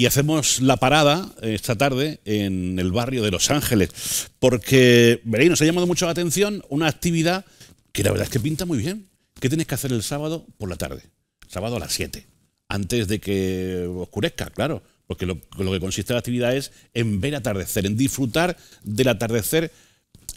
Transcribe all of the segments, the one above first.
y hacemos la parada eh, esta tarde en el barrio de Los Ángeles, porque, veréis, nos ha llamado mucho la atención una actividad que la verdad es que pinta muy bien. ¿Qué tienes que hacer el sábado por la tarde? Sábado a las 7, antes de que oscurezca, claro, porque lo, lo que consiste la actividad es en ver atardecer, en disfrutar del atardecer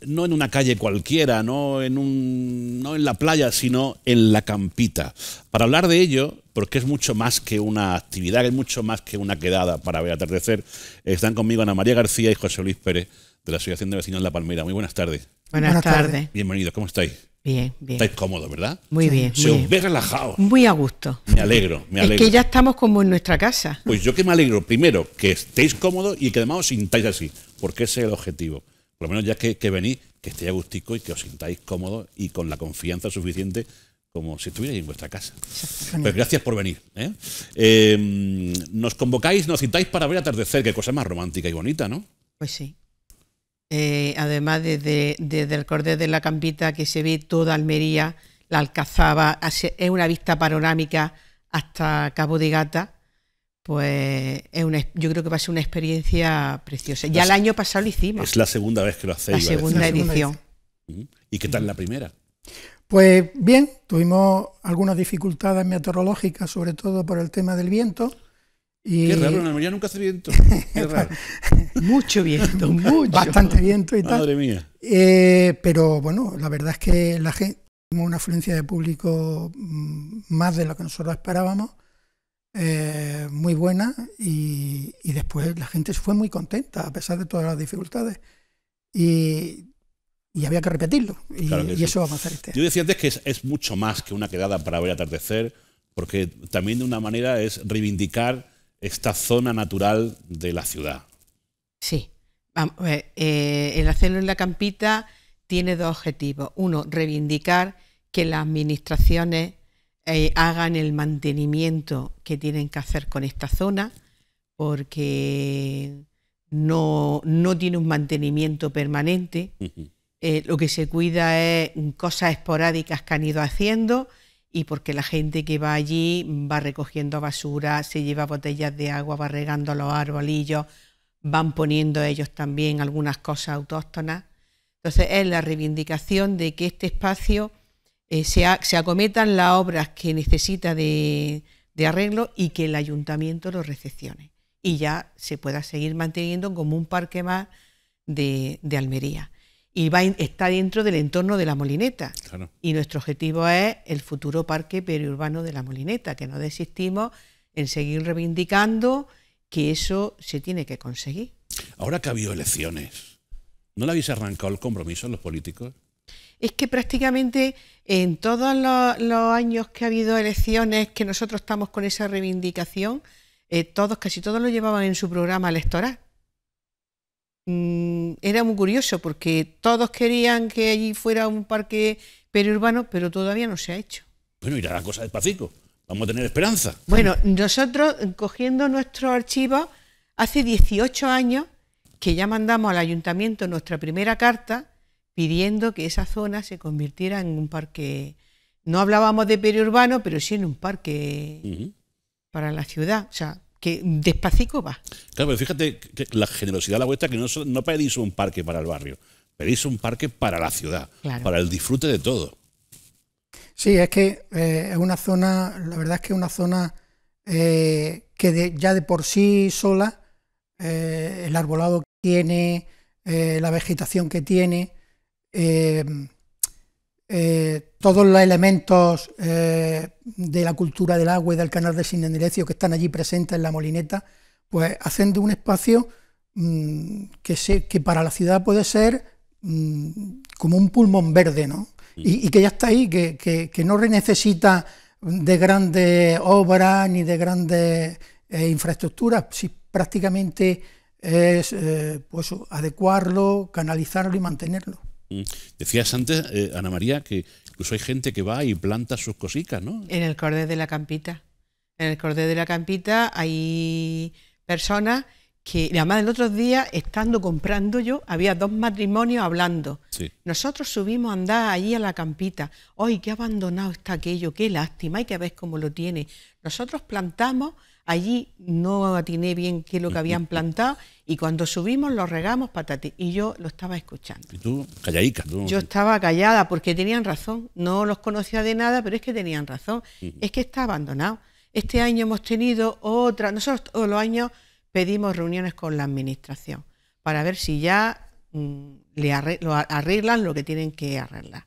no en una calle cualquiera, no en, un, no en la playa, sino en la campita. Para hablar de ello, porque es mucho más que una actividad, es mucho más que una quedada para ver atardecer, están conmigo Ana María García y José Luis Pérez de la Asociación de Vecinos de La Palmera. Muy buenas tardes. Buenas, tardes. Bienvenidos, ¿cómo estáis? Bien, bien. Estáis cómodos, ¿verdad? Muy bien. Se os ve relajado. Muy a gusto. Me alegro, me alegro. Es que ya estamos como en nuestra casa. Pues yo que me alegro, primero, que estéis cómodos y que además os sintáis así, porque ese es el objetivo por lo menos ya que, que venís, que estéis a gustico y que os sintáis cómodos y con la confianza suficiente como si estuvierais en vuestra casa. Pues gracias por venir. ¿eh? Em, nos convocáis, nos citáis para ver atardecer, que cosa más romántica y bonita, ¿no? Pues sí. Eh, además, desde, el cordel de la Campita, que se ve toda Almería, la Alcazaba, es una vista panorámica hasta Cabo de Gata, pues es una, yo creo que va a ser una experiencia preciosa. Ya el año pasado lo hicimos. Es la segunda vez que lo hacéis. La segunda edición. ¿Y qué tal la primera? Pues bien, tuvimos algunas dificultades meteorológicas, sobre todo por el tema del viento. Qué raro, en Almería nunca hace viento. Qué raro. mucho viento, mucho. Bastante viento y tal. Madre mía. Eh, pero bueno, la verdad es que la gente, tuvimos una afluencia de público mm, más de lo que nosotros esperábamos eh, muy buena y, después la gente fue muy contenta a pesar de todas las dificultades. Y, y había que repetirlo. Y, eso va a hacer este Yo decía antes que es, mucho más que una quedada para ver atardecer, porque también de una manera es reivindicar esta zona natural de la ciudad. Sí. Eh, eh, el hacerlo en la campita tiene dos objetivos. Uno, reivindicar que las administraciones eh, hagan el mantenimiento que tienen que hacer con esta zona, porque no, tiene un mantenimiento permanente. Eh, lo que se cuida es cosas esporádicas que han ido haciendo y porque la gente que va allí va recogiendo basura, se lleva botellas de agua, va regando los arbolillos, van poniendo ellos también algunas cosas autóctonas. Entonces es la reivindicación de que este espacio eh, se, acometan las obras que necesita de, arreglo y que el ayuntamiento lo recepcione y ya se pueda seguir manteniendo como un parque más de, Almería. Y va, está dentro del entorno de la Molineta. Y nuestro objetivo es el futuro parque periurbano de la Molineta, que no desistimos en seguir reivindicando que eso se tiene que conseguir. Ahora que ha habido elecciones, ¿no le habéis arrancado el compromiso a los políticos? Es que prácticamente en todos los, años que ha habido elecciones, que nosotros estamos con esa reivindicación, eh, todos, casi todos lo llevaban en su programa electoral. Mm, era muy curioso porque todos querían que allí fuera un parque periurbano, pero todavía no se ha hecho. Bueno, irá la cosa despacito. Vamos a tener esperanza. Bueno, nosotros cogiendo nuestros archivos, hace 18 años que ya mandamos al ayuntamiento nuestra primera carta pidiendo que esa zona se convirtiera en un parque. No hablábamos de periurbano, pero sí en un parque para la ciudad. O sea, que despacito va. Claro, pero fíjate la generosidad de la vuestra que no, pedís un parque para el barrio, pedís un parque para la ciudad, para el disfrute de todo. Sí, es que eh, es una zona, la verdad es que es una zona eh, que ya de por sí sola, eh, el arbolado que tiene, la vegetación que tiene, Em, eh, todos los elementos eh, de la cultura del agua y del canal de Sinenderecio que están allí presentes en la molineta, pues hacen de un espacio mm, que, para la ciudad puede ser mm, como un pulmón verde, ¿no? Y, que ya está ahí, que, no necesita de grandes obras ni de grandes eh, infraestructuras, si prácticamente es pues, adecuarlo, canalizarlo y mantenerlo. Mm. Decías antes, eh, Ana María, que incluso hay gente que va y planta sus cositas, ¿no? En el Cordel de la Campita. En el Cordel de la Campita hay personas que, además el otro día, estando comprando yo, había dos matrimonios hablando. Nosotros subimos a andar allí a la campita. ¡Ay, qué abandonado está aquello! ¡Qué lástima! Hay que ver cómo lo tiene. Nosotros plantamos Allí no atiné bien qué es lo que habían plantado y cuando subimos los regamos patati. y yo lo estaba escuchando. ¿Y tú calladica? Yo estaba callada porque tenían razón. No los conocía de nada, pero es que tenían razón. Es que está abandonado. Este año hemos tenido otra, nosotros todos los años pedimos reuniones con la administración para ver si ya mm, le arreglan lo que tienen que arreglar.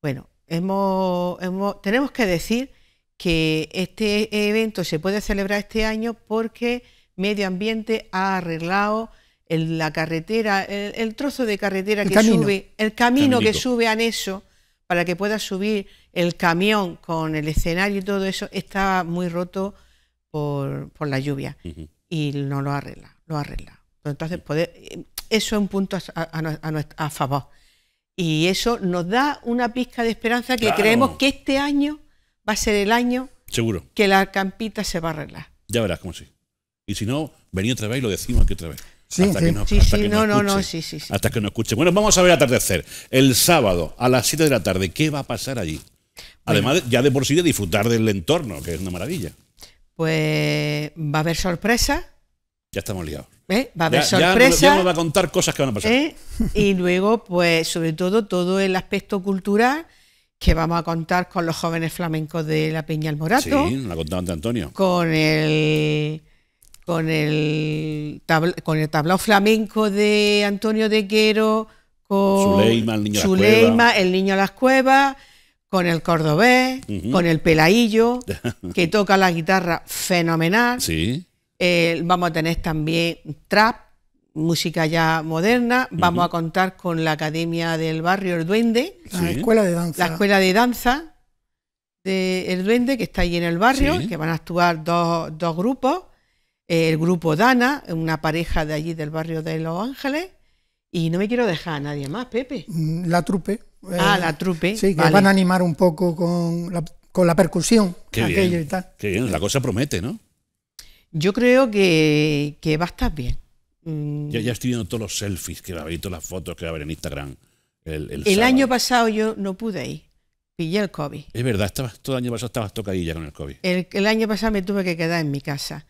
Bueno, hemos, hemos, tenemos que decir que este evento se puede celebrar este año porque Medio Ambiente ha arreglado la carretera, el, trozo de carretera que sube, el camino que sube a Neso para que pueda subir el camión con el escenario y todo eso, está muy roto por, por la lluvia y no lo arregla, lo arregla. Entonces, eh, eso es un punto a, a, favor. Y eso nos da una pizca de esperanza que creemos que este año va a ser el año que la campita se va a arreglar. Ya verás cómo sí. Y si no, vení otra vez y lo decimos aquí otra vez. hasta que sí, no, nos escuche. Bueno, vamos a ver atardecer. El sábado a las 7 de la tarde, ¿qué va a pasar allí? Además, ya de por sí de disfrutar del entorno, que es una maravilla. Pues va a haber sorpresa. Ya estamos liados. ¿Eh? Va a haber sorpresa. Ya, nos va a contar cosas que van a pasar. ¿Eh? Y luego, pues, sobre todo, todo el aspecto cultural que vamos a contar con los jóvenes flamencos de la Peña Almorato. Sí, la contaba Antonio. Con el con el con el tablao flamenco de Antonio de Quero, con Zuleima, el niño, a las cuevas, con el cordobés, con el pelaillo, que toca la guitarra fenomenal. Sí. Eh, vamos a tener también trap, música ya moderna. Vamos a contar con la Academia del Barrio El Duende. La Escuela de Danza. La Escuela de Danza de El Duende, que está ahí en el barrio, que van a actuar dos, grupos. Eh, el grupo Dana, una pareja de allí del barrio de Los Ángeles. Y no me quiero dejar a nadie más, Pepe. Mm, la trupe. Eh, ah, la trupe. Sí, que van a animar un poco con la, percusión. Qué y tal. Qué bien, la cosa promete, ¿no? Yo creo que, que va a estar bien. Mm. Ya, ya estoy viendo todos los selfies que va todas las fotos que va a haber en Instagram. El, año pasado yo no pude ir. Pillé el COVID. Es verdad, todo el año pasado estabas tocadilla con el COVID. El, año pasado me tuve que quedar en mi casa.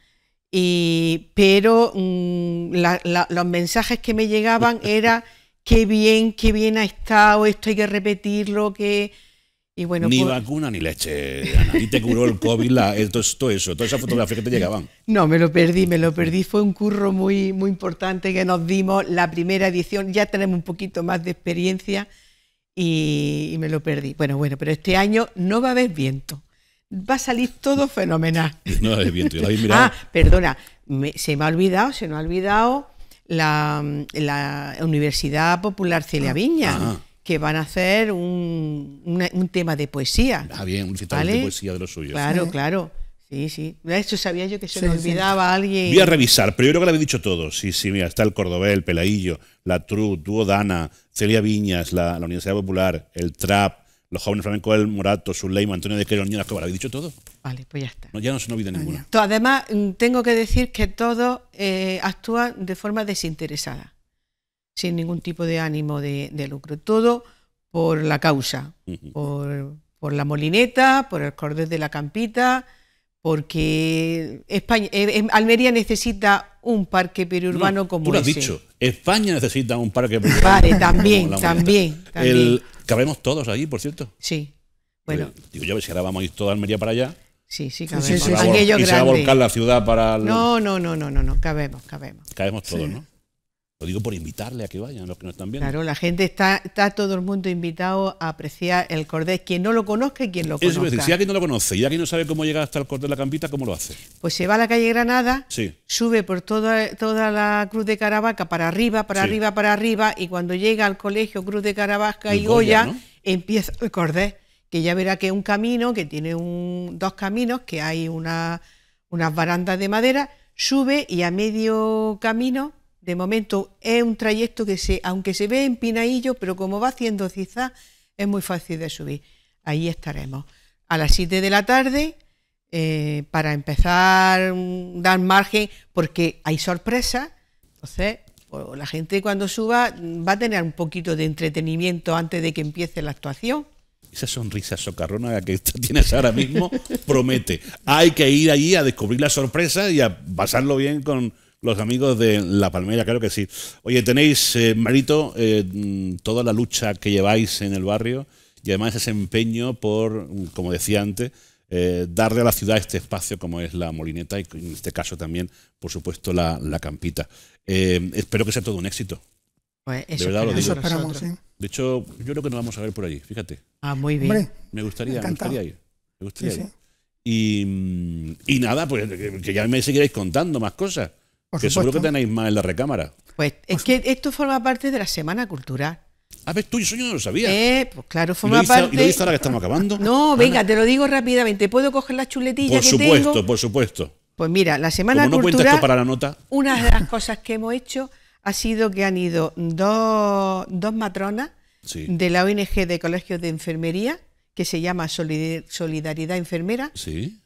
pero mm, los mensajes que me llegaban era qué bien, qué bien ha estado, esto hay que repetirlo, que ni pues- vacuna ni leche. Ana. Y te curó el COVID, todo, eso, toda esa fotografía que te llegaban. No, me lo perdí, me lo perdí. Fue un curro muy, muy importante que nos dimos la primera edición. Ya tenemos un poquito más de experiencia y, me lo perdí. Bueno, bueno, pero este año no va a haber viento. Va a salir todo fenomenal. No va a haber viento, ya lo habéis mirado. Ah, perdona, se me ha olvidado, se me ha olvidado la, la Universidad Popular Celia Viña. Ah, que van a hacer un, un tema de poesía. Ah, bien, un recital de poesía de los suyos. Claro, claro. Sí, sí. De hecho, sabía yo que se lo olvidaba alguien. Voy a revisar, pero yo creo que lo había dicho todo. Sí, sí, mira, está el Cordobel, Pelaillo, la Tru, Dúo Dana, Celia Viñas, la, la, Universidad Popular, el Trap, los jóvenes flamencos del Morato, Suleima, Antonio de Queroñera, lo había dicho todo. Vale, pues ya está. ya no se nos olvida ah, ninguna. Además, mm, tengo que decir que todos eh, actúan de forma desinteresada sin ningún tipo de ánimo de, lucro. Todo por la causa, por, la molineta, por el cordel de la campita, porque España, eh, eh, Almería necesita un parque periurbano como tú lo has dicho, España necesita un parque periurbano. Vale, también, también, cabemos todos allí, por cierto. Sí. Bueno. Eh, digo yo, si ahora vamos a ir toda Almería para allá. Sí, sí, cabemos. Y se va a volcar la ciudad para... No, no, no, no, no, no, cabemos, cabemos. Cabemos todos, ¿no? Lo digo por invitarle a que vayan los que nos están viendo. Claro, la gente está, está todo el mundo invitado a apreciar el Cordés. Quien no lo conozca y quien lo conozca. Eso decir, si alguien no lo conoce y alguien no sabe cómo llegar hasta el Cordés de la campita, ¿cómo lo hace? Pues se va a la calle Granada, sube por toda, toda la Cruz de Caravaca para arriba, para arriba, para arriba, y cuando llega al colegio Cruz de Caravaca y, Goya, empieza el Cordés. que ya verá que es un camino, que tiene un, dos caminos, que hay una, unas barandas de madera, sube y a medio camino de momento es un trayecto que, se, aunque se ve empinadillo, pero como va haciendo ciza es muy fácil de subir. Ahí estaremos. A las 7 de la tarde, eh, para empezar, mm, dar margen, porque hay sorpresa. Entonces, pues, la gente cuando suba mm, va a tener un poquito de entretenimiento antes de que empiece la actuación. Esa sonrisa socarrona que tienes ahora mismo promete. Hay que ir allí a descubrir la sorpresa y a pasarlo bien con, los amigos de La Palmera, claro que sí. Oye, tenéis, eh, Marito, eh, toda la lucha que lleváis en el barrio y además ese empeño por, como decía antes, eh, darle a la ciudad este espacio como es la molineta y en este caso también, por supuesto, la, campita. espero que sea todo un éxito. Pues eso, de Esperamos, De hecho, yo creo que nos vamos a ver por allí, fíjate. Ah, muy bien. me gustaría, me, gustaría ir. Me gustaría Y, nada, pues que ya me seguiréis contando más cosas que seguro que tenéis más en la recámara. Pues es que esto forma parte de la Semana Cultural. A ah, ver, tú, eso yo no lo sabía. Eh, pues claro, forma parte. ¿Y lo dice ahora que estamos acabando? No, venga, te lo digo rápidamente. ¿Puedo coger la chuletilla por supuesto, Por supuesto, Pues mira, la Semana no Cultural. Esto para la nota. Una de las cosas que hemos hecho ha sido que han ido dos, matronas de la ONG de Colegios de Enfermería que se llama Solidaridad Enfermera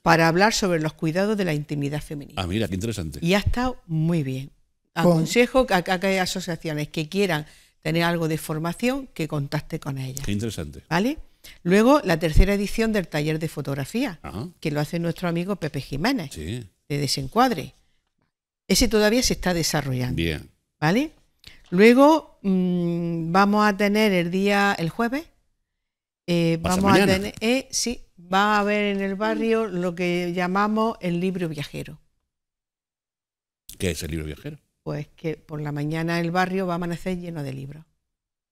para hablar sobre los cuidados de la intimidad femenina. Ah, mira, qué interesante. Y ha estado muy bien. Aconsejo a aquellas asociaciones que quieran tener algo de formación que contacte con ellas. Qué interesante. ¿Vale? Luego, la tercera edición del taller de fotografía, que lo hace nuestro amigo Pepe Jiménez, sí. de Desencuadre. Ese todavía se está desarrollando. Bien. ¿Vale? Luego mm, vamos a tener el día, el jueves, eh, vamos a tener, eh, sí, va a haber en el barrio lo que llamamos el libro viajero. ¿Qué es el libro viajero? Pues que por la mañana el barrio va a amanecer lleno de libros,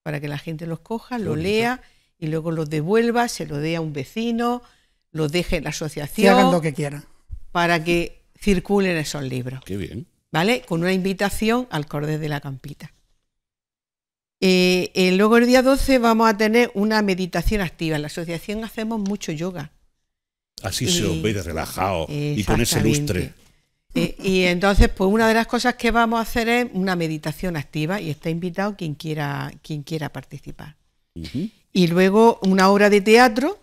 para que la gente los coja, los lea y luego los devuelva, se los dé a un vecino, los deje en la asociación. hagan lo que quieran. Para que circulen esos libros. Qué bien. ¿Vale? Con una invitación al cordel de la Campita. Eh, eh, luego el día 12 vamos a tener una meditación activa. En la asociación hacemos mucho yoga. Así se os ve relajado y con ese lustre. Eh, y entonces, pues una de las cosas que vamos a hacer es una meditación activa y está invitado quien quiera, quien quiera participar. Y luego una obra de teatro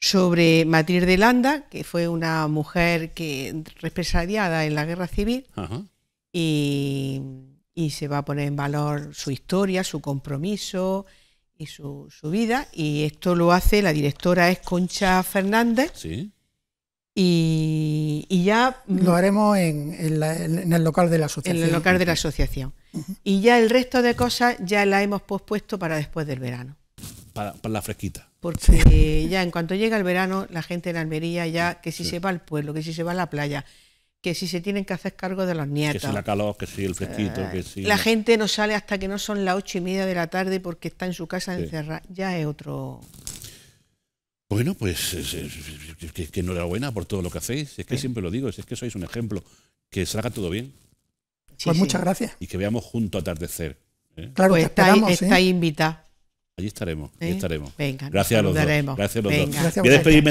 sobre Matilde de Landa, que fue una mujer que represaliada en la guerra civil. Y y se va a poner en valor su historia, su compromiso y su, vida. Y esto lo hace, la directora es Concha Fernández. Sí. Y, ya... Mm, lo haremos en, el local de la asociación. En el local de la asociación. Y ya el resto de cosas ya la hemos pospuesto para después del verano. Para, para la fresquita. Porque ya en cuanto llega el verano, la gente en Almería ya, que si se va al pueblo, que si se va a la playa, que si se tienen que hacer cargo de los nietos. Que si la calor, que si el fresquito, que si... La gente no sale hasta que no son las ocho y media de la tarde porque está en su casa encerrada. Ya es otro... Bueno, pues eh, eh, eh, que no era que, enhorabuena por todo lo que hacéis. Es que siempre lo digo, es que sois un ejemplo. Que salga todo bien. pues muchas gracias. Y que veamos junto atardecer. Claro, pues está, está Allí estaremos, estaremos. Venga, gracias, a los dos. gracias a los dos.